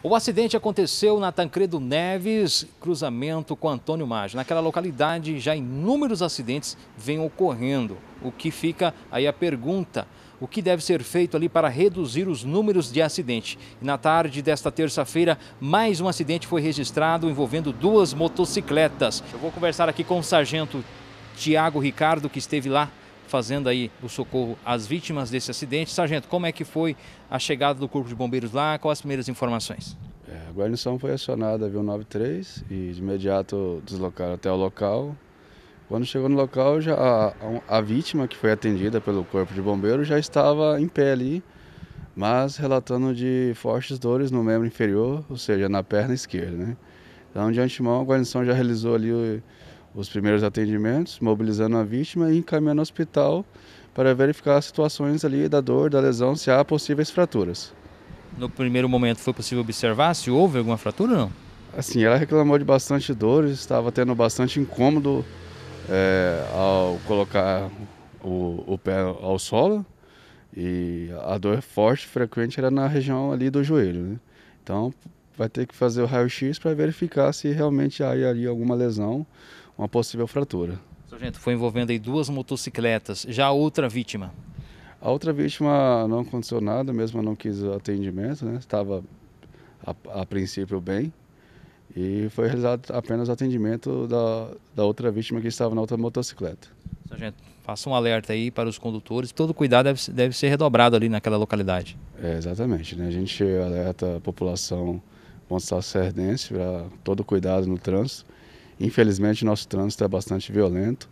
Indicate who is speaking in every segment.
Speaker 1: O acidente aconteceu na Tancredo Neves, cruzamento com Antônio Maggi. Naquela localidade já inúmeros acidentes vêm ocorrendo. O que fica aí a pergunta: o que deve ser feito ali para reduzir os números de acidente? na tarde desta terça-feira, mais um acidente foi registrado envolvendo duas motocicletas. Eu vou conversar aqui com o sargento Tiago Ricardo, que esteve lá fazendo aí o socorro às vítimas desse acidente. Sargento, como é que foi a chegada do Corpo de Bombeiros lá? Quais as primeiras informações?
Speaker 2: É, a guarnição foi acionada, viu, 93 e de imediato deslocaram até o local. Quando chegou no local, já a, a vítima que foi atendida pelo Corpo de Bombeiros já estava em pé ali, mas relatando de fortes dores no membro inferior, ou seja, na perna esquerda, né? Então, de antemão, a guarnição já realizou ali o os primeiros atendimentos, mobilizando a vítima e encaminhando ao hospital para verificar as situações ali da dor, da lesão, se há possíveis fraturas.
Speaker 1: No primeiro momento foi possível observar se houve alguma fratura ou não?
Speaker 2: Assim, ela reclamou de bastante dor estava tendo bastante incômodo é, ao colocar o, o pé ao solo e a dor forte, frequente, era na região ali do joelho, né? Então, vai ter que fazer o raio-x para verificar se realmente há ali alguma lesão, uma possível fratura.
Speaker 1: Sargento, foi envolvendo aí duas motocicletas. Já a outra vítima?
Speaker 2: A outra vítima não aconteceu nada, mesmo não quis atendimento, né? Estava a, a princípio bem. E foi realizado apenas o atendimento da, da outra vítima que estava na outra motocicleta.
Speaker 1: Sargento, faça um alerta aí para os condutores. Todo cuidado deve, deve ser redobrado ali naquela localidade. É, exatamente. Né? A
Speaker 2: gente alerta
Speaker 1: a população
Speaker 2: ponto sacerdense para todo cuidado no trânsito. Infelizmente, nosso trânsito é bastante violento.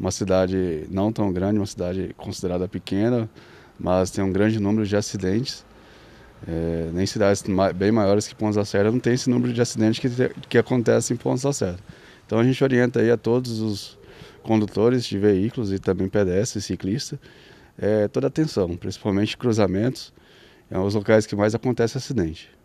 Speaker 2: Uma cidade não tão grande, uma cidade considerada pequena, mas tem um grande número de acidentes. É, nem cidades bem maiores que Pontos da Serra não tem esse número de acidentes que, acontecem que acontece em Pontos da Serra. Então a gente orienta aí a todos os condutores de veículos e também pedestres, ciclistas, é, toda atenção, principalmente cruzamentos, é um locais que mais acontece acidente.